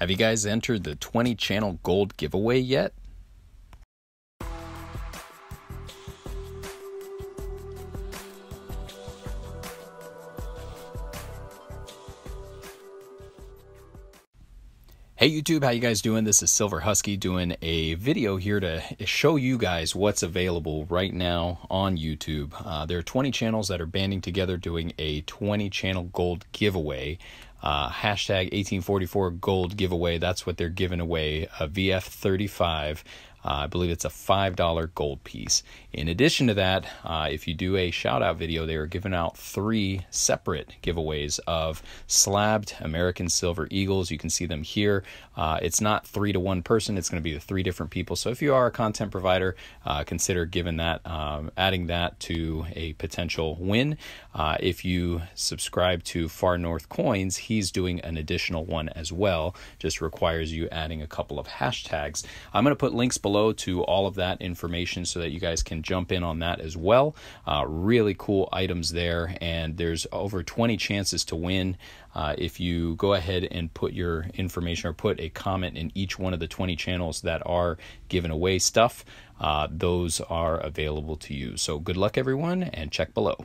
Have you guys entered the 20 channel gold giveaway yet? Hey YouTube, how you guys doing? This is Silver Husky doing a video here to show you guys what's available right now on YouTube. Uh, there are 20 channels that are banding together doing a 20 channel gold giveaway uh, hashtag 1844 gold giveaway. That's what they're giving away a uh, VF35 uh, I believe it's a $5 gold piece. In addition to that, uh, if you do a shout out video, they are giving out three separate giveaways of slabbed American Silver Eagles. You can see them here. Uh, it's not three to one person, it's going to be the three different people. So if you are a content provider, consider giving that, um, adding that to a potential win. Uh, if you subscribe to Far North Coins, he's doing an additional one as well. Just requires you adding a couple of hashtags. I'm going to put links below below to all of that information so that you guys can jump in on that as well. Uh, really cool items there, and there's over 20 chances to win. Uh, if you go ahead and put your information or put a comment in each one of the 20 channels that are giving away stuff, uh, those are available to you. So good luck, everyone, and check below.